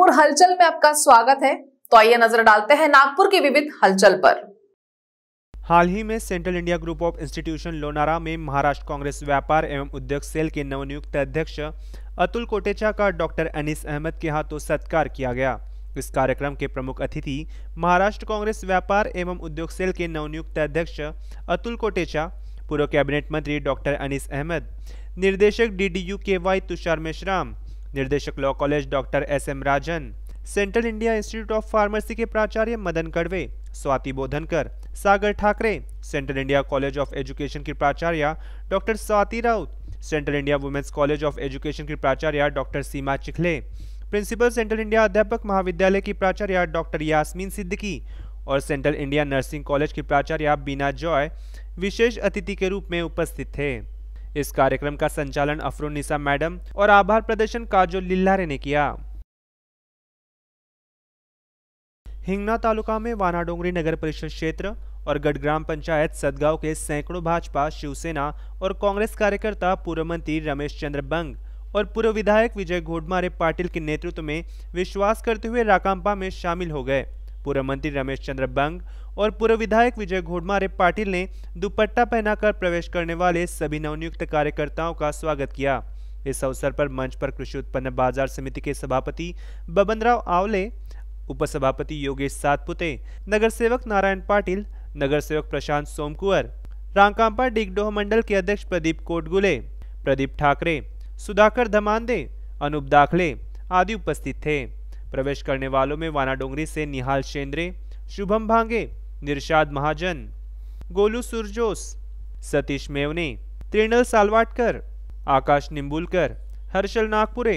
नागपुर हलचल में आपका स्वागत है तो आइए नजर डालते हैं नागपुर की विविध हलचल पर हाल ही में central India group of institution Lonara में महाराष्ट्र कांग्रेस व्यापार एवं उद्योग सेल के नवनियुक्त अध्यक्ष अतुल कोटेचा का डॉक्टर अनिस अहमद के हाथों सत्कार किया गया इस कार्यक्रम के प्रमुख अतिथि महाराष्ट्र कांग्रेस व्यापार एवं उद्योग सेल के नवनियुक्त अध्यक्ष अतुल कोटेचा पूर्व कैबिनेट मंत्री डॉक्टर अनिस अहमद निर्देशक डीडीयू के वाई तुषार मेश्राम निर्देशक law college doctor S M Rajan central India institute of pharmacy के प्राचार्य Madan Kadwe Swati Bodhankar Sagar Thakre central India college of education की प्राचार्य doctor Swati Raut central India women's college of education की प्राचार्य doctor Seema Chikhale principal central India अध्यापक महाविद्यालय की प्राचार्य डॉक्टर यासमीन सिद्दकी और सेंट्रल इंडिया नर्सिंग कॉलेज की प्राचार्य बीना जॉय विशेष अतिथि के रूप में उपस्थित थे इस कार्यक्रम का संचालन निशा मैडम और आभार प्रदर्शन काजोल लिल्लारे ने किया हिंगना तालुका में वानाडोंगरी नगर परिषद क्षेत्र और गढ़ ग्राम पंचायत सदगांव के सैकड़ों भाजपा शिवसेना और कांग्रेस कार्यकर्ता पूर्व मंत्री रमेश चंद्र बंग और पूर्व विधायक विजय घोडमारे पाटिल के नेतृत्व में विश्वास करते हुए राकांपा में शामिल हो गए पूर्व मंत्री रमेश चंद्र बंग और पूर्व विधायक विजय घोड़मारे पाटिल ने दुपट्टा पहनाकर प्रवेश करने वाले सभी नवनियुक्त कार्यकर्ताओं का स्वागत किया इस अवसर पर मंच पर कृषि उत्पन्न बाजार समिति के सभापति बबनराव आवले उपसभापति योगेश सातपुते नगर सेवक नारायण पाटिल नगर सेवक प्रशांत सोमकुवर रामकांपा डिगडोह मंडल के अध्यक्ष प्रदीप कोटगुले प्रदीप ठाकरे सुधाकर धमांडे अनूप दाखले आदि उपस्थित थे प्रवेश करने वालों में वाना डोंगरी से निहाल शेंद्रे शुभम भांगे निर्षाद महाजन गोलू सुरजोस सतीश मेवने त्रिनल सालवाटकर आकाश निम्बुलकर हर्षल नागपुरे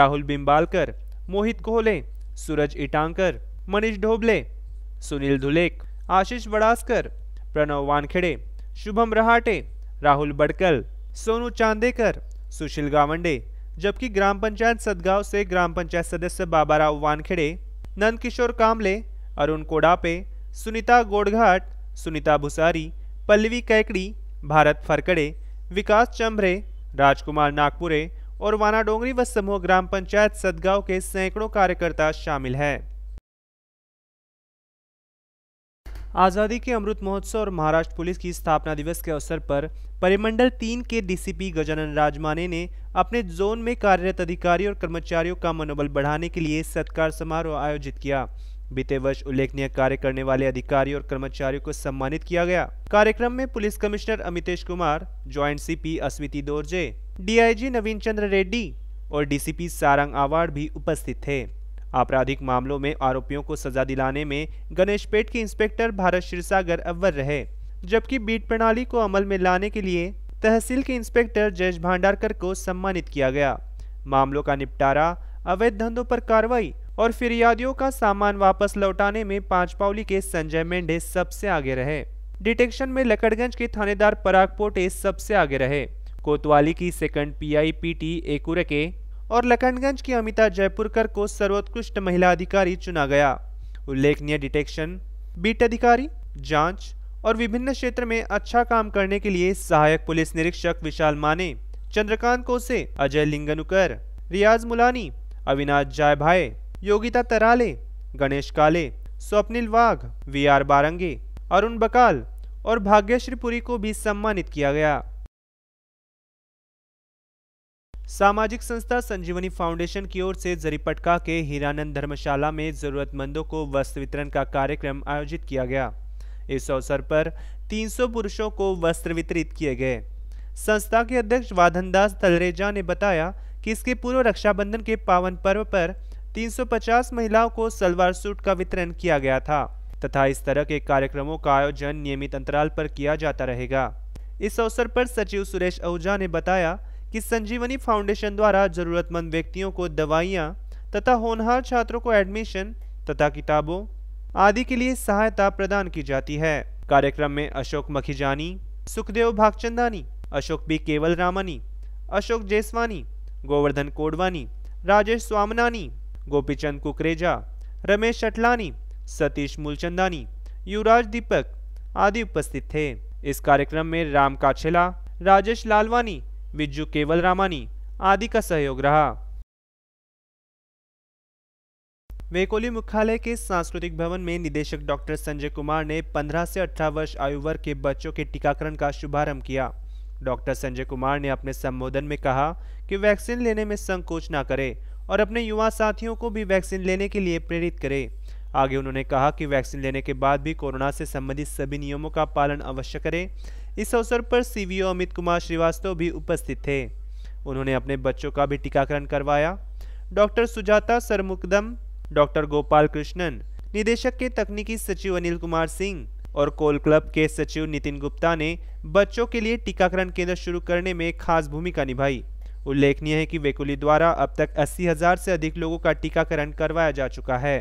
राहुल बिम्बालकर मोहित कोहले सूरज इटांकर मनीष ढोबले सुनील धुलेक आशीष बड़ासकर प्रणव वानखेड़े शुभम रहाटे राहुल बड़कल सोनू चांदेकर सुशील गावंडे जबकि ग्राम पंचायत सदगांव से ग्राम पंचायत सदस्य बाबा राव वानखेड़े नंदकिशोर कामले अरुण कोडापे सुनीता गोडघाट सुनीता भुसारी पल्लवी कैकड़ी भारत फरकड़े विकास चंभरे राजकुमार नागपुरे और वाना डोंगरी व समूह ग्राम पंचायत सदगांव के सैकड़ों कार्यकर्ता शामिल हैं आज़ादी के अमृत महोत्सव और महाराष्ट्र पुलिस की स्थापना दिवस के अवसर पर परिमंडल तीन के डीसीपी गजानन राजमाने ने अपने जोन में कार्यरत अधिकारी और कर्मचारियों का मनोबल बढ़ाने के लिए सत्कार समारोह आयोजित किया बीते वर्ष उल्लेखनीय कार्य करने वाले अधिकारी और कर्मचारियों को सम्मानित किया गया कार्यक्रम में police commissioner Amitesh Kumar joint CP Asviti Dorje DIG Naveen Chandra Reddy और डीसीपी सारंग आवाड़ भी उपस्थित थे आपराधिक मामलों में आरोपियों को सजा दिलाने में गणेशपेट के इंस्पेक्टर भारत शिरसागर अव्वल रहे जबकि बीट प्रणाली को अमल में लाने के लिए तहसील के इंस्पेक्टर जयेश भंडारकर को सम्मानित किया गया मामलों का निपटारा अवैध धंधों पर कार्रवाई और फिरियादियों का सामान वापस लौटाने में पांच पावली के संजय मेंढे सबसे आगे रहे डिटेक्शन में लकड़गंज के थानेदार पराग पोटे सबसे आगे रहे कोतवाली की सेकंड पीआई पीटी एकुरके और लखनगंज की अमिता जयपुरकर को सर्वोत्कृष्ट महिला अधिकारी चुना गया उल्लेखनीय डिटेक्शन बीट अधिकारी जांच और विभिन्न क्षेत्र में अच्छा काम करने के लिए सहायक पुलिस निरीक्षक विशाल माने चंद्रकांत कोसे अजय लिंगनुकर रियाज मुलानी अविनाश जाय भाई योगिता तराले गणेश काले स्वप्निल वाघ वी आर बारंगे अरुण बकाल और भाग्यश्री पुरी को भी सम्मानित किया गया सामाजिक संस्था संजीवनी फाउंडेशन की ओर से जरीपटका के हीरानंद धर्मशाला में जरूरतमंदों को वस्त्र वितरण का कार्यक्रम आयोजित किया गया इस अवसर पर 300 पुरुषों को वस्त्र वितरित किए गए संस्था के अध्यक्ष वाधनदास तलरेजा ने बताया कि इसके पूर्व रक्षाबंधन के पावन पर्व पर 350 महिलाओं को सलवार सूट का वितरण किया गया था तथा इस तरह के कार्यक्रमों का आयोजन नियमित अंतराल पर किया जाता रहेगा इस अवसर पर सचिव सुरेश आहूजा ने बताया कि संजीवनी फाउंडेशन द्वारा ज़रूरतमंद व्यक्तियों को दवाइयाँ तथा होनहार छात्रों को एडमिशन तथा किताबों आदि के लिए सहायता प्रदान की जाती है कार्यक्रम में अशोक मखीजानी सुखदेव भागचंदानी अशोक बी केवल रामानी अशोक जेसवानी गोवर्धन कोडवानी राजेश स्वामनानी गोपीचंद कुकरेजा रमेश चटलानी सतीश मूलचंदानी युवराज दीपक आदि उपस्थित थे इस कार्यक्रम में राम काछेला राजेश लालवानी बिरजू केवल रामानी आदि का सहयोग रहा वेकोली मुख्यालय के सांस्कृतिक भवन में निदेशक डॉक्टर संजय कुमार ने 15 से 18 वर्ष आयु वर्ग के बच्चों के टीकाकरण का शुभारंभ किया डॉक्टर संजय कुमार ने अपने संबोधन में कहा कि वैक्सीन लेने में संकोच ना करें और अपने युवा साथियों को भी वैक्सीन लेने के लिए प्रेरित करें आगे उन्होंने कहा कि वैक्सीन लेने के बाद भी कोरोना से संबंधित सभी नियमों का पालन अवश्य करें इस अवसर पर सीवीओ अमित कुमार श्रीवास्तव भी उपस्थित थे उन्होंने अपने बच्चों का भी टीकाकरण करवाया डॉक्टर सुजाता सरमुकदम डॉक्टर गोपाल कृष्णन निदेशक के तकनीकी सचिव अनिल कुमार सिंह और कोल क्लब के सचिव नितिन गुप्ता ने बच्चों के लिए टीकाकरण केंद्र शुरू करने में खास भूमिका निभाई उल्लेखनीय है कि वेकुली द्वारा अब तक अस्सी हजार से अधिक लोगों का टीकाकरण करवाया जा चुका है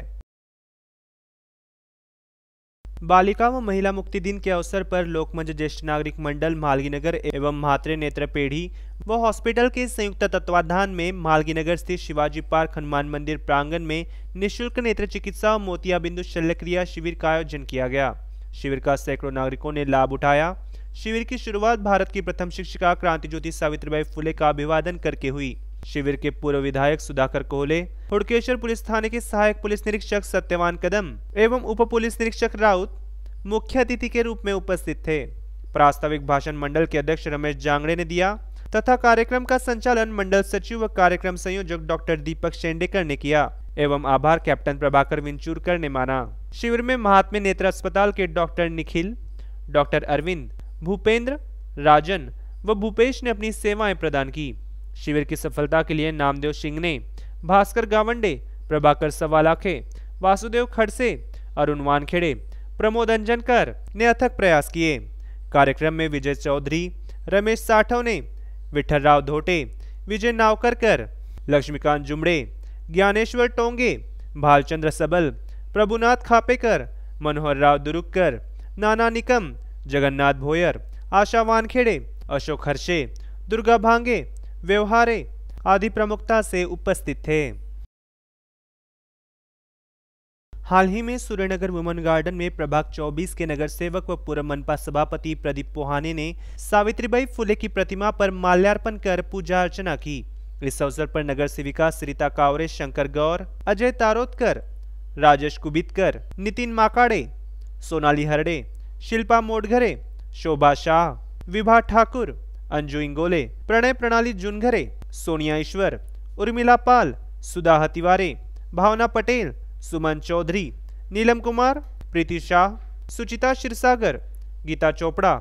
बालिका व महिला मुक्ति दिन के अवसर पर लोकमंच ज्येष्ठ नागरिक मंडल मालगीनगर एवं म्हात्रे नेत्र पेढ़ी व हॉस्पिटल के संयुक्त तत्वाधान में मालगीनगर स्थित शिवाजी पार्क हनुमान मंदिर प्रांगण में निशुल्क नेत्र चिकित्सा और मोतियाबिंदु शल्यक्रिया शिविर का आयोजन किया गया शिविर का सैकड़ों नागरिकों ने लाभ उठाया शिविर की शुरुआत भारत की प्रथम शिक्षिका क्रांति ज्योति सावित्रीबाई फुले का अभिवादन करके हुई शिविर के पूर्व विधायक सुधाकर कोहले हुड़केश्वर पुलिस थाने के सहायक पुलिस निरीक्षक सत्यवान कदम एवं उप पुलिस निरीक्षक राउत मुख्य अतिथि के रूप में उपस्थित थे प्रास्ताविक भाषण मंडल के अध्यक्ष रमेश जांगड़े ने दिया तथा कार्यक्रम का संचालन मंडल सचिव व कार्यक्रम संयोजक डॉक्टर दीपक शेंडेकर ने किया एवं आभार कैप्टन प्रभाकर विंचूरकर ने माना शिविर में महात्मे नेत्र अस्पताल के डॉक्टर निखिल डॉक्टर अरविंद भूपेंद्र राजन व भूपेश ने अपनी सेवाएं प्रदान की शिविर की सफलता के लिए नामदेव सिंह ने भास्कर गावंडे प्रभाकर सवालाखे वासुदेव खड़से अरुण वानखेड़े प्रमोद अंजनकर ने अथक प्रयास किए कार्यक्रम में विजय चौधरी रमेश साठव ने विठल राव धोटे विजय नावकरकर लक्ष्मीकांत जुमड़े ज्ञानेश्वर टोंगे भालचंद्र सबल प्रभुनाथ खापेकर मनोहर राव दुरुक्कर नाना निकम जगन्नाथ भोयर आशा वानखेड़े अशोक हर्षे दुर्गा भांगे व्यवहारे आदि प्रमुखता से उपस्थित थे हाल ही में सूर्यनगर वुमन गार्डन में प्रभाग 24 के नगर सेवक व पूर्व मनपा सभापति प्रदीप पोहाने ने सावित्रीबाई फुले की प्रतिमा पर माल्यार्पण कर पूजा अर्चना की इस अवसर पर नगर सेविका सरिता कावरे शंकर गौर अजय तारोतकर राजेश कुबितकर नितिन माकाड़े सोनाली हरडे शिल्पा मोडघरे शोभा शाह विभा ठाकुर अंजू इंगोले प्रणय प्रणाली जुनघरे सोनिया ईश्वर उर्मिला पाल सुधा तिवारी भावना पटेल सुमन चौधरी नीलम कुमार प्रीति शाह सुचिता शिरसागर गीता चोपड़ा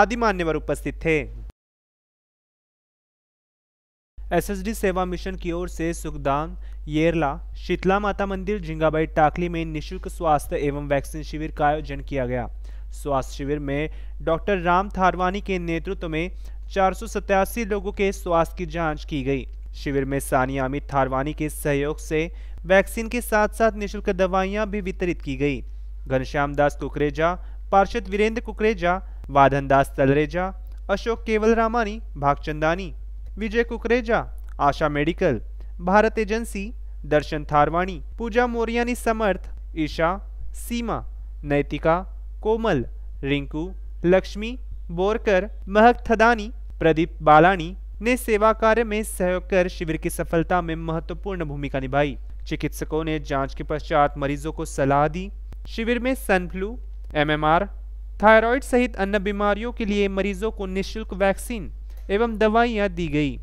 आदि मान्यवर उपस्थित थे एसएसडी सेवा मिशन की ओर से सुखदान येरला शीतला माता मंदिर झिंगाबाई टाकली में निशुल्क स्वास्थ्य एवं वैक्सीन शिविर का आयोजन किया गया स्वास्थ्य शिविर में डॉक्टर राम थारवानी के नेतृत्व में चार लोगों के स्वास्थ्य की जांच की गई शिविर में सानिया अमित थारवानी के सहयोग से वैक्सीन के साथ साथ निःशुल्क दवाइयां भी वितरित की गई घनश्याम दास कुकरेजा पार्षद वीरेंद्र कुकरेजा वाधन दास तलरेजा अशोक केवल रामानी भागचंदानी विजय कुकरेजा आशा मेडिकल भारत एजेंसी दर्शन थारवाणी पूजा मोरियानी समर्थ ईशा सीमा नैतिका कोमल रिंकू लक्ष्मी बोरकर महक थदानी प्रदीप बालानी ने सेवा कार्य में सहयोग कर शिविर की सफलता में महत्वपूर्ण भूमिका निभाई चिकित्सकों ने जांच के पश्चात मरीजों को सलाह दी शिविर में सन फ्लू एमएमआर, थायराइड सहित अन्य बीमारियों के लिए मरीजों को निःशुल्क वैक्सीन एवं दवाइयां दी गई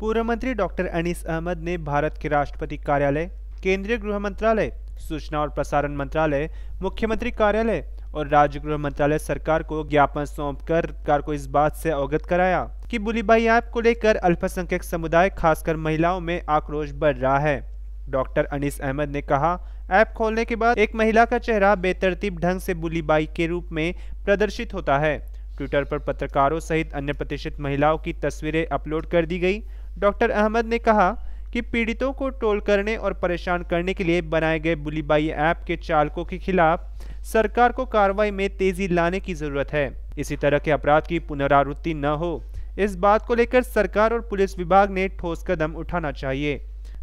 पूर्व मंत्री डॉक्टर अनिस अहमद ने भारत के राष्ट्रपति कार्यालय केंद्रीय गृह मंत्रालय सूचना और प्रसारण मंत्रालय मुख्यमंत्री कार्यालय और राजगृह मंत्रालय सरकार को ज्ञापन कर सरकार को इस बात से अवगत कराया कि बुलीबाई ऐप को लेकर अल्पसंख्यक समुदाय खासकर महिलाओं में आक्रोश बढ़ रहा है डॉक्टर अनिस अहमद ने कहा ऐप खोलने के बाद एक महिला का चेहरा बेतरतीब ढंग से बुलीबाई के रूप में प्रदर्शित होता है ट्विटर पर पत्रकारों सहित अन्य प्रतिष्ठित महिलाओं की तस्वीरें अपलोड कर दी गई डॉक्टर अहमद ने कहा कि पीड़ितों को ट्रोल करने और परेशान करने के लिए बनाए गए बुलीबाई ऐप के चालकों के खिलाफ सरकार को कार्रवाई में तेजी लाने की जरूरत है इसी तरह के अपराध की पुनरावृत्ति न हो इस बात को लेकर सरकार और पुलिस विभाग ने ठोस कदम उठाना चाहिए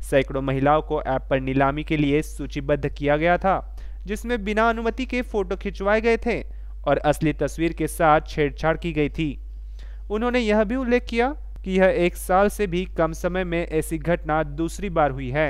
सैकड़ों महिलाओं को ऐप पर नीलामी के लिए सूचीबद्ध किया गया था जिसमें बिना अनुमति के फोटो खिंचवाए गए थे और असली तस्वीर के साथ छेड़छाड़ की गई थी उन्होंने यह भी उल्लेख किया कि यह एक साल से भी कम समय में ऐसी घटना दूसरी बार हुई है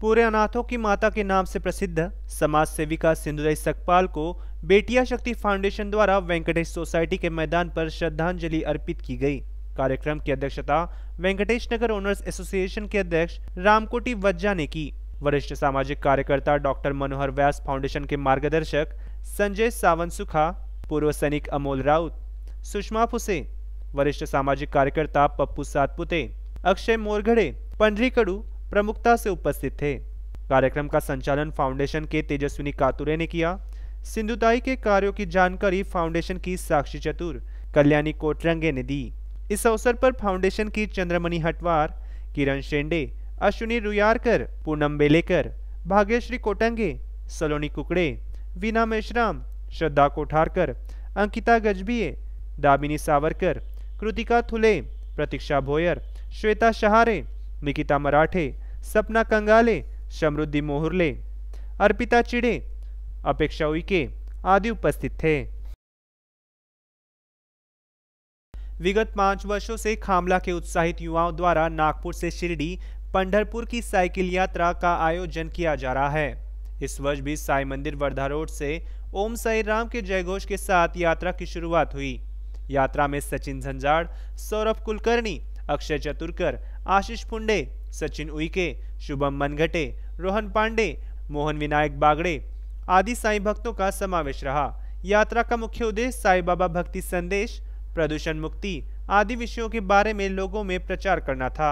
पूरे अनाथों की माता के नाम से प्रसिद्ध समाज सेविका सिंधुदाई सकपाल को बेटिया शक्ति फाउंडेशन द्वारा वेंकटेश सोसाइटी के मैदान पर श्रद्धांजलि अर्पित की गई कार्यक्रम की अध्यक्षता वेंकटेश नगर ओनर्स एसोसिएशन के अध्यक्ष रामकोटी वज्जा ने की वरिष्ठ सामाजिक कार्यकर्ता डॉक्टर मनोहर व्यास फाउंडेशन के मार्गदर्शक संजय सावंत सुखा पूर्व सैनिक अमोल राउत सुषमा फुसे वरिष्ठ सामाजिक कार्यकर्ता पप्पू सातपुते अक्षय मोरघड़े पंडरी कड़ू प्रमुखता से उपस्थित थे कार्यक्रम का संचालन फाउंडेशन के तेजस्विनी कातुरे ने किया सिंधुताई के कार्यों की जानकारी फाउंडेशन की साक्षी चतुर कल्याणी कोटरंगे ने दी इस अवसर पर फाउंडेशन की चंद्रमणि हटवार किरण शेंडे अश्विनी रुयारकर पूनम बेलेकर भाग्यश्री कोटंगे सलोनी कुकड़े वीना मेश्राम श्रद्धा कोठारकर अंकिता गजबीय दाबिनी सावरकर कृतिका थुले प्रतीक्षा भोयर श्वेता शहारे निकिता मराठे सपना कंगाले समृद्धि मोहरले अर्पिता चिड़े अपेक्षा उइके आदि उपस्थित थे विगत पांच वर्षों से खामला के उत्साहित युवाओं द्वारा नागपुर से शिरडी पंढरपुर की साइकिल यात्रा का आयोजन किया जा रहा है इस वर्ष भी साई मंदिर वर्धा रोड से ओम साई राम के जयघोष के साथ यात्रा की शुरुआत हुई यात्रा में सचिन झंझाड़ सौरभ कुलकर्णी अक्षय चतुरकर आशीष पुंडे सचिन उइके शुभम मनघटे रोहन पांडे मोहन विनायक बागड़े आदि साई भक्तों का समावेश रहा यात्रा का मुख्य उद्देश्य साई बाबा भक्ति संदेश प्रदूषण मुक्ति आदि विषयों के बारे में लोगों में प्रचार करना था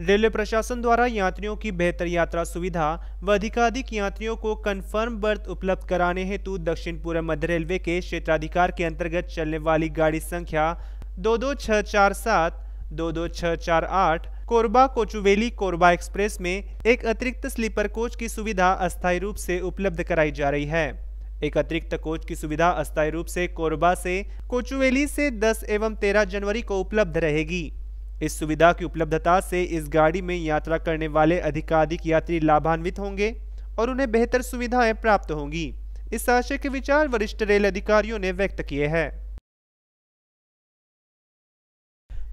रेलवे प्रशासन द्वारा यात्रियों की बेहतर यात्रा सुविधा व अधिकाधिक यात्रियों को कन्फर्म बर्थ उपलब्ध कराने हेतु दक्षिण पूर्व मध्य रेलवे के क्षेत्राधिकार के अंतर्गत चलने वाली गाड़ी संख्या दो दो छः चार सात दो दो छः चार आठ कोरबा कोचुवेली कोरबा एक्सप्रेस में एक अतिरिक्त स्लीपर कोच की सुविधा अस्थायी रूप से उपलब्ध कराई जा रही है एक अतिरिक्त कोच की सुविधा अस्थायी रूप से कोरबा से कोचुवेली से 10 एवं 13 जनवरी को उपलब्ध रहेगी इस सुविधा की उपलब्धता से इस गाड़ी में यात्रा करने वाले अधिकाधिक यात्री लाभान्वित होंगे और उन्हें बेहतर सुविधाएं प्राप्त होंगी इस आशय के विचार वरिष्ठ रेल अधिकारियों ने व्यक्त किए हैं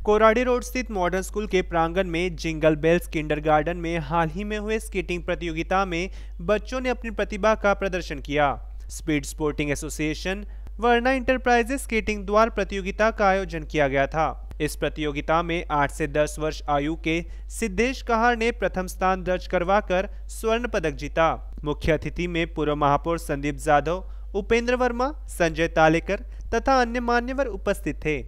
कोराडी रोड स्थित मॉडर्न स्कूल के प्रांगण में जिंगल बेल्स किंडरगार्टन में हाल ही में हुए स्केटिंग प्रतियोगिता में बच्चों ने अपनी प्रतिभा का प्रदर्शन किया speed sporting association Varna enterprises skating द्वार प्रतियोगिता का आयोजन किया गया था इस प्रतियोगिता में 8 से 10 वर्ष आयु के सिद्धेश कहार ने प्रथम स्थान दर्ज करवाकर स्वर्ण पदक जीता मुख्य अतिथि में पूर्व महापौर संदीप जाधव उपेंद्र वर्मा संजय तालेकर तथा अन्य मान्यवर उपस्थित थे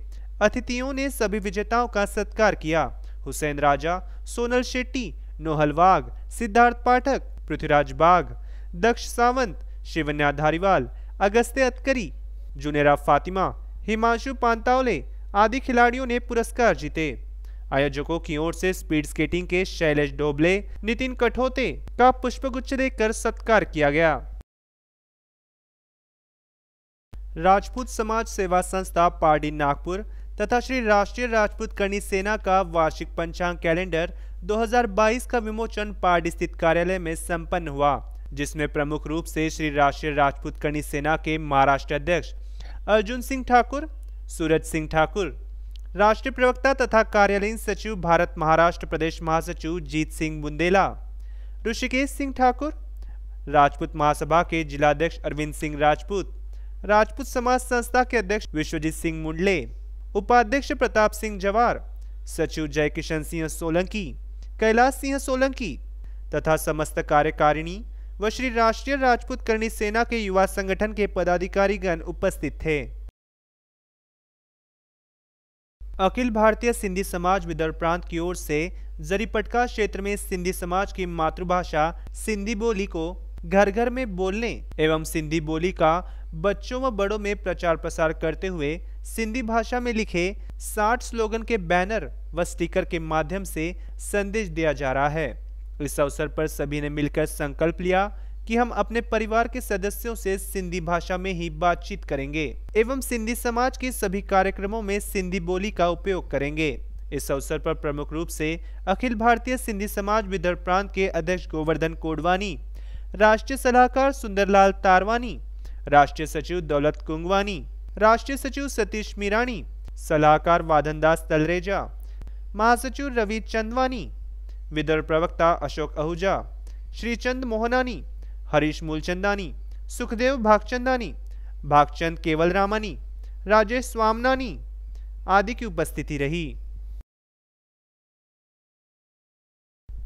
अतिथियों ने सभी विजेताओं का सत्कार किया हुसैन राजा सोनल शेट्टी नोहल वाघ सिद्धार्थ पाठक पृथ्वीराज बाघ दक्ष सावंत शिवन्या धारीवाल अगस्त्य अतकरी जुनेरा फातिमा हिमांशु पांतावले आदि खिलाड़ियों ने पुरस्कार जीते आयोजकों की ओर से स्पीड स्केटिंग के शैलेश डोबले नितिन कठोते का पुष्पगुच्छ देकर सत्कार किया गया राजपूत समाज सेवा संस्था पार्डी नागपुर तथा श्री राष्ट्रीय राजपूत कर्णी सेना का वार्षिक पंचांग कैलेंडर 2022 का विमोचन पार्ड स्थित कार्यालय में संपन्न हुआ जिसमें प्रमुख रूप से श्री राष्ट्रीय राजपूत कर्णी सेना के महाराष्ट्र अध्यक्ष अर्जुन सिंह ठाकुर सूरज सिंह ठाकुर राष्ट्रीय प्रवक्ता तथा कार्यालयीन सचिव भारत महाराष्ट्र प्रदेश महासचिव जीत सिंह बुंदेला ऋषिकेश सिंह ठाकुर राजपूत महासभा के जिलाध्यक्ष अरविंद सिंह राजपूत राजपूत समाज संस्था के अध्यक्ष विश्वजीत सिंह मुंडले उपाध्यक्ष प्रताप सिंह जवार सचिव जयकिशन सिंह सोलंकी कैलाश सिंह सोलंकी तथा समस्त कार्यकारिणी व श्री राष्ट्रीय राजपूत करणी सेना के युवा संगठन के पदाधिकारीगण उपस्थित थे अखिल भारतीय सिंधी समाज विदर्भ प्रांत की ओर से जरीपटका क्षेत्र में सिंधी समाज की मातृभाषा सिंधी बोली को घर घर में बोलने एवं सिंधी बोली का बच्चों व बड़ों में प्रचार प्रसार करते हुए सिंधी भाषा में लिखे 60 स्लोगन के बैनर व स्टिकर के माध्यम से संदेश दिया जा रहा है इस अवसर पर सभी ने मिलकर संकल्प लिया कि हम अपने परिवार के सदस्यों से सिंधी भाषा में ही बातचीत करेंगे एवं सिंधी समाज के सभी कार्यक्रमों में सिंधी बोली का उपयोग करेंगे इस अवसर पर प्रमुख रूप से अखिल भारतीय सिंधी समाज विदर्भ प्रांत के अध्यक्ष गोवर्धन कोडवानी राष्ट्रीय सलाहकार सुंदरलाल तारवानी राष्ट्रीय सचिव दौलत कुंगवानी राष्ट्रीय सचिव सतीश मीराणी सलाहकार वादनदास तलरेजा महासचिव रवि चंदवानी विदर्भ प्रवक्ता अशोक आहूजा श्रीचंद मोहनानी हरीश मूलचंदानी सुखदेव भागचंदानी भागचंद केवल रामानी राजेश स्वामनानी आदि की उपस्थिति रही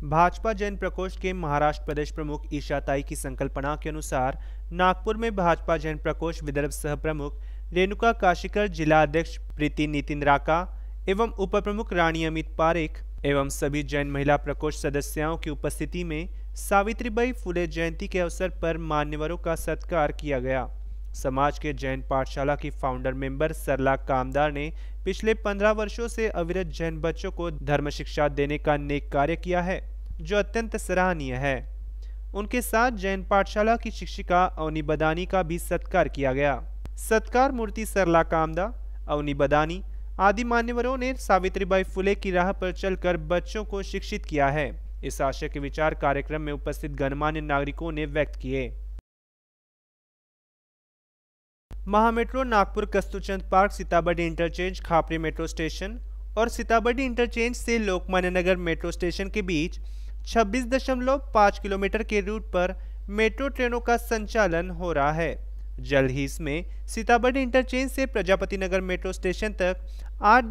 भाजपा जन प्रकोष्ठ के महाराष्ट्र प्रदेश प्रमुख ईशाताई की संकल्पना के अनुसार नागपुर में भाजपा जन प्रकोष्ठ विदर्भ सह प्रमुख रेणुका काशीकर जिलाध्यक्ष प्रीति नितिन राका एवं उप प्रमुख रानी अमित पारेख एवं सभी जैन महिला प्रकोष्ठ सदस्यों की उपस्थिति में सावित्रीबाई फुले जयंती के अवसर पर मान्यवरों का सत्कार किया गया समाज के जैन पाठशाला की फाउंडर मेंबर सरला कामदार ने पिछले पंद्रह वर्षों से अविरत जैन बच्चों को धर्म शिक्षा देने का नेक कार्य किया है जो अत्यंत सराहनीय है उनके साथ जैन पाठशाला की शिक्षिका अवनी बदानी का भी सत्कार किया गया सत्कार मूर्ति सरला कामदा अवनी बदानी आदि मान्यवरों ने सावित्रीबाई फुले की राह पर चलकर बच्चों को शिक्षित किया है इस आशय के विचार कार्यक्रम में उपस्थित गणमान्य नागरिकों ने व्यक्त किए Mahametro Nagpur Kasturchand park Sitabardi interchange Khapri metro station और सीताबड़ी इंटरचेंज से लोकमान्य नगर मेट्रो स्टेशन के बीच 26.5 किलोमीटर के रूट पर मेट्रो ट्रेनों का संचालन हो रहा है जल्द ही इसमें सीताबर्डी इंटरचेंज से प्रजापति नगर मेट्रो स्टेशन तक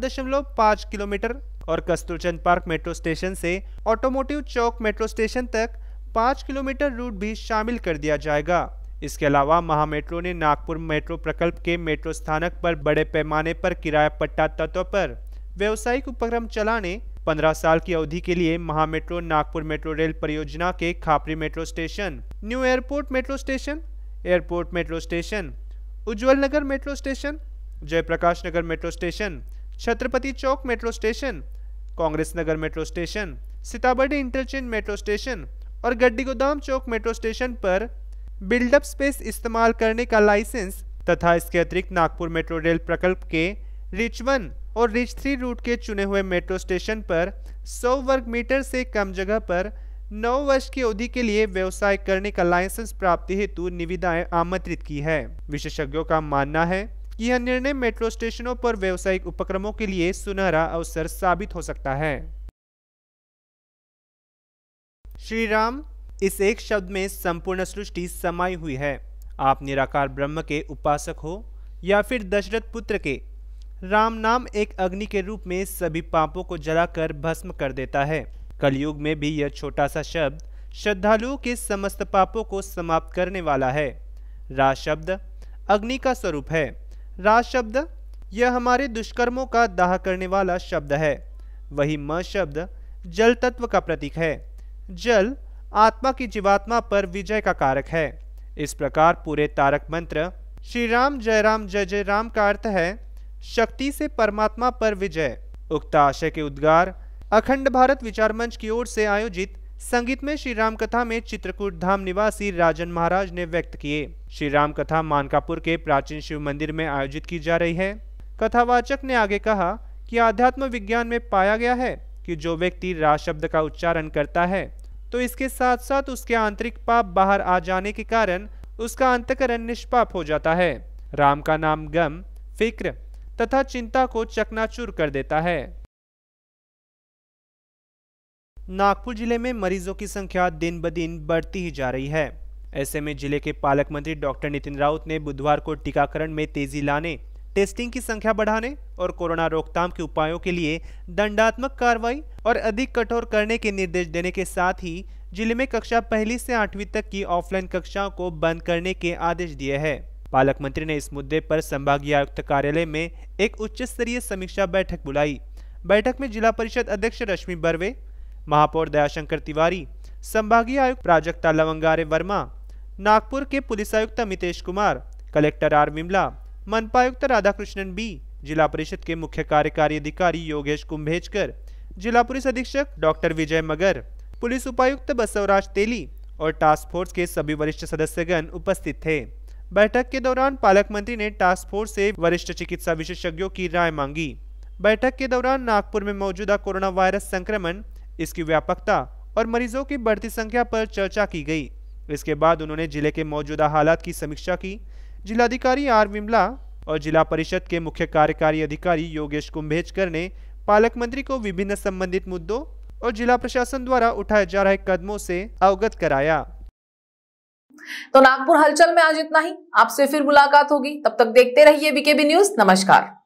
8.5 किलोमीटर और कस्तूरचंद पार्क मेट्रो स्टेशन से ऑटोमोटिव चौक मेट्रो स्टेशन तक 5 किलोमीटर रूट भी शामिल कर दिया जाएगा इसके अलावा महा मेट्रो ने नागपुर मेट्रो प्रकल्प के मेट्रो स्थानक पर बड़े पैमाने पर किराया पट्टा तत्व पर व्यवसायिक उपक्रम चलाने 15 साल की अवधि के लिए महा मेट्रो नागपुर मेट्रो रेल परियोजना के Khapri metro station new airport metro station airport metro station Ujjwal Nagar metro station Jaiprakash Nagar metro station Chhatrapati Chowk metro station Congress Nagar metro station Sitabardi interchange metro station और गड्डी गोदाम चौक मेट्रो स्टेशन पर बिल्डअप स्पेस इस्तेमाल करने का लाइसेंस तथा इसके अतिरिक्त नागपुर मेट्रो रेल प्रकल्प के रिच वन और रिच थ्री रूट के चुने हुए मेट्रो स्टेशन पर 100 वर्ग मीटर से कम जगह पर नौ वर्ष की अवधि के लिए व्यवसाय करने का लाइसेंस प्राप्ति हेतु निविदाएं आमंत्रित की है विशेषज्ञों का मानना है कि यह निर्णय मेट्रो स्टेशनों पर व्यवसायिक उपक्रमों के लिए सुनहरा अवसर साबित हो सकता है श्री राम इस एक शब्द में संपूर्ण सृष्टि समाई हुई है आप निराकार ब्रह्म के उपासक हो या फिर दशरथ पुत्र के राम नाम एक अग्नि के रूप में सभी पापों को जलाकर भस्म कर देता है कलयुग में भी यह छोटा सा शब्द श्रद्धालुओं के समस्त पापों को समाप्त करने वाला है रा शब्द अग्नि का स्वरूप है रा शब्द यह हमारे दुष्कर्मों का दाह करने वाला शब्द है वही म शब्द जल तत्व का प्रतीक है जल आत्मा की जीवात्मा पर विजय का कारक है इस प्रकार पूरे तारक मंत्र श्री राम जय राम जय जय राम का अर्थ है शक्ति से परमात्मा पर विजय उक्त आशय के उद्गार अखंड भारत विचार मंच की ओर से आयोजित संगीत में श्री राम कथा में चित्रकूट धाम निवासी राजन महाराज ने व्यक्त किए श्री राम कथा मानकापुर के प्राचीन शिव मंदिर में आयोजित की जा रही है कथावाचक ने आगे कहा कि आध्यात्म विज्ञान में पाया गया है कि जो व्यक्ति रा शब्द का उच्चारण करता है तो इसके साथ साथ उसके आंतरिक पाप बाहर आ जाने के कारण उसका अंतकरण निष्पाप हो जाता है राम का नाम गम फिक्र तथा चिंता को चकनाचूर कर देता है नागपुर जिले में मरीजों की संख्या दिन ब दिन बढ़ती ही जा रही है ऐसे में जिले के पालक मंत्री डॉक्टर नितिन राउत ने बुधवार को टीकाकरण में तेजी लाने टेस्टिंग की संख्या बढ़ाने और कोरोना रोकथाम के उपायों के लिए दंडात्मक कार्रवाई और अधिक कठोर करने के निर्देश देने के साथ ही जिले में कक्षा पहली से आठवीं तक की ऑफलाइन कक्षाओं को बंद करने के आदेश दिए हैं पालक मंत्री ने इस मुद्दे पर संभागीय आयुक्त कार्यालय में एक उच्च स्तरीय समीक्षा बैठक बुलाई बैठक में जिला परिषद अध्यक्ष रश्मि बर्वे महापौर दयाशंकर तिवारी संभागीय आयुक्त प्राजक्ता लवंगारे वर्मा नागपुर के पुलिस आयुक्त अमितेश कुमार कलेक्टर आर विमला मनपा आयुक्त राधाकृष्णन बी जिला परिषद के मुख्य कार्यकारी अधिकारी योगेश कुंभेजकर जिला पुलिस अधीक्षक डॉक्टर विजय मगर पुलिस उपायुक्त बसवराज तेली और टास्क फोर्स के सभी वरिष्ठ सदस्यगण उपस्थित थे बैठक के दौरान पालक मंत्री ने टास्क फोर्स से वरिष्ठ चिकित्सा विशेषज्ञों की राय मांगी बैठक के दौरान नागपुर में मौजूदा कोरोना वायरस संक्रमण इसकी व्यापकता और मरीजों की बढ़ती संख्या पर चर्चा की गई इसके बाद उन्होंने जिले के मौजूदा हालात की समीक्षा की जिलाधिकारी आर विमला और जिला परिषद के मुख्य कार्यकारी अधिकारी योगेश कुंभेजकर ने पालक मंत्री को विभिन्न संबंधित मुद्दों और जिला प्रशासन द्वारा उठाए जा रहे कदमों से अवगत कराया तो नागपुर हलचल में आज इतना ही आपसे फिर मुलाकात होगी तब तक देखते रहिए बीकेबी न्यूज नमस्कार